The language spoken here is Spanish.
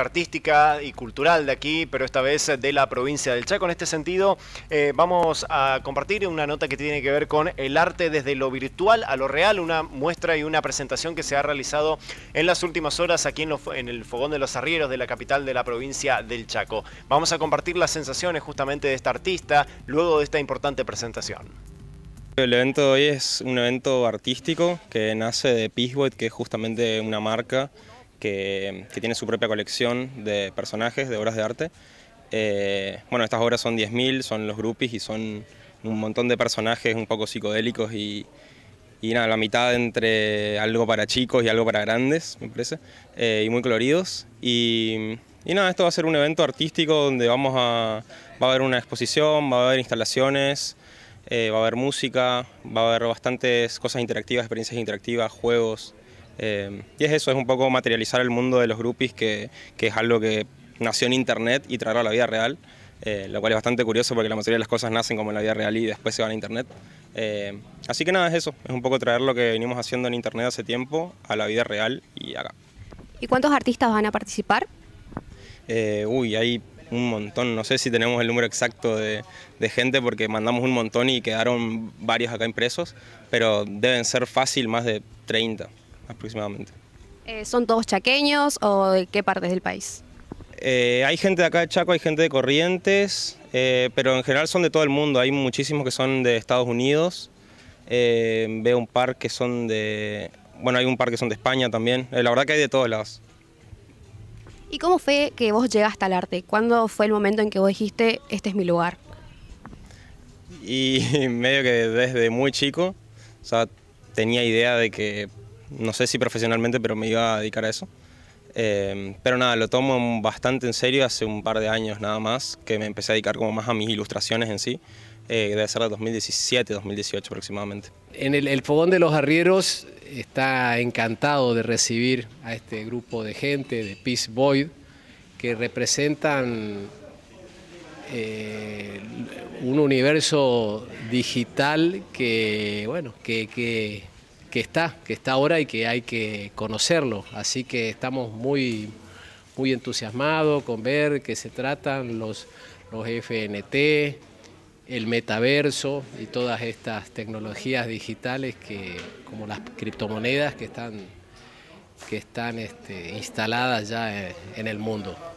artística y cultural de aquí, pero esta vez de la provincia del Chaco. En este sentido, eh, vamos a compartir una nota que tiene que ver con el arte desde lo virtual a lo real, una muestra y una presentación que se ha realizado en las últimas horas aquí en, el Fogón de los Arrieros de la capital de la provincia del Chaco. Vamos a compartir las sensaciones justamente de esta artista luego de esta importante presentación. El evento de hoy es un evento artístico que nace de Pisbot, que es justamente una marca que, tiene su propia colección de personajes, de obras de arte. Eh, bueno, estas obras son 10.000, son los grupis y son un montón de personajes un poco psicodélicos y, nada, la mitad entre algo para chicos y algo para grandes, me parece, eh, y muy coloridos. Y, nada, esto va a ser un evento artístico donde vamos a, va a haber una exposición, va a haber instalaciones, eh, va a haber música, va a haber bastantes cosas interactivas, experiencias interactivas, juegos. Em, y es eso, es un poco materializar el mundo de los groupies, que, que es algo que nació en internet y traerlo a la vida real, eh, lo cual es bastante curioso porque la mayoría de las cosas nacen como en la vida real y después se van a internet. Em, así que nada, es eso, es un poco traer lo que venimos haciendo en internet hace tiempo a la vida real y acá. ¿Y cuántos artistas van a participar? Eh, uy, hay un montón, no sé si tenemos el número exacto de, de, gente porque mandamos un montón y quedaron varios acá impresos, pero deben ser fácil más de 30 aproximadamente. Eh, ¿Son todos chaqueños o de qué partes del país? Eh, hay gente de acá de Chaco, hay gente de Corrientes, eh, pero en general son de todo el mundo. Hay muchísimos que son de Estados Unidos. veo un par que son de... Bueno, hay un par que son de España también. la verdad que hay de todos lados. ¿Y cómo fue que vos llegaste al arte? ¿Cuándo fue el momento en que vos dijiste, este es mi lugar? Y medio que desde muy chico, o sea, tenía idea de que no sé si profesionalmente, pero me iba a dedicar a eso. Em, pero nada, lo tomo bastante en serio hace un par de años nada más, que me empecé a dedicar como más a mis ilustraciones en sí. Eh, debe ser de 2017, 2018 aproximadamente. En el, Fogón de los Arrieros está encantado de recibir a este grupo de gente de Peace Void que representan eh, un universo digital que, bueno, que que está, que está ahora y que hay que conocerlo. Así que estamos muy, muy entusiasmados con ver qué se tratan los, los FNT, el metaverso y todas estas tecnologías digitales que, como las criptomonedas que están, que están este, instaladas ya en el mundo.